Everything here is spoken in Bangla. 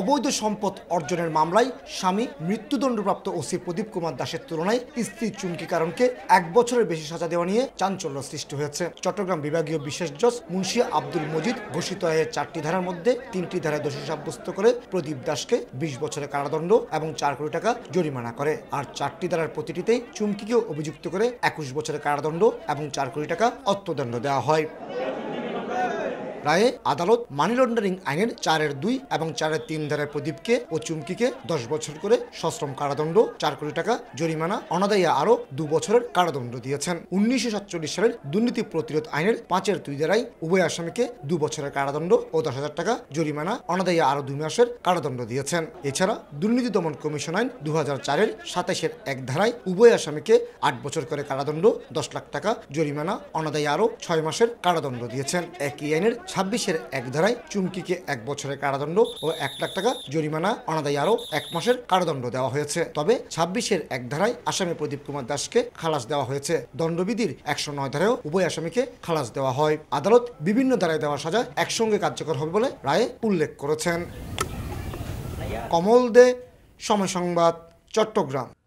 অবৈধ সম্পদ অর্জনের মামলায় স্বামী মৃত্যুদণ্ডপ্রাপ্ত ওসি প্রদীপ কুমার দাসের তুলনায় স্ত্রী চুমকি কারণকে এক বছরের বেশি সাজা দেওয়া নিয়ে চাঞ্চল্য সৃষ্টি হয়েছে চট্টগ্রাম বিভাগীয় বিশেষ জজ মুন্সি আব্দুল মজিদ ঘোষিত আয়ে চারটি ধারার মধ্যে তিনটি ধারায় দোষী সাব্যস্ত করে প্রদীপ দাসকে বিশ বছরের কারাদণ্ড এবং চার কোটি টাকা জরিমানা করে আর চারটি ধারার প্রতিটিতেই চুমকিকে অভিযুক্ত করে একুশ বছরের কারাদণ্ড এবং চার কোটি টাকা অর্থদণ্ড দেওয়া হয় রায়ে আদালত মানি লন্ডারিং আইনের চারের দুই এবং চারের তিন ধারায় প্রদীপকে ও চুমকিকে দশ বছর করে সশ্রম কারাদণ্ড চার কোটি টাকা জরিমানা অনাদায়ী আরও দু বছরের কারাদণ্ড দিয়েছেন উনিশশো সালের দুর্নীতি প্রতিরোধ আইনের পাঁচের দুই ধারায় উভয় আসামিকে দু বছরের কারাদণ্ড ও দশ হাজার টাকা জরিমানা অনাদায়ী আরও দুই মাসের কারাদণ্ড দিয়েছেন এছাড়া দুর্নীতি দমন কমিশন আইন দু হাজার চারের সাতাশের এক ধারায় উভয় আসামিকে আট বছর করে কারাদণ্ড দশ লাখ টাকা জরিমানা অনাদায়ী আরও ছয় মাসের কারাদণ্ড দিয়েছেন একই আইনের ছাব্বিশের এক ধারায় চুমকিকে এক বছরের কারাদণ্ড ও এক লাখ টাকা জরিমানা অনাদায়ী আরও এক মাসের কারাদণ্ড দেওয়া হয়েছে তবে ছাব্বিশের এক ধারায় আসামি প্রদীপ কুমার দাসকে খালাস দেওয়া হয়েছে দণ্ডবিধির একশো নয় ধারায় উভয় আসামিকে খালাস দেওয়া হয় আদালত বিভিন্ন ধারায় দেওয়া সাজা একসঙ্গে কার্যকর হবে বলে রায়ে উল্লেখ করেছেন কমল দে সময় সংবাদ চট্টগ্রাম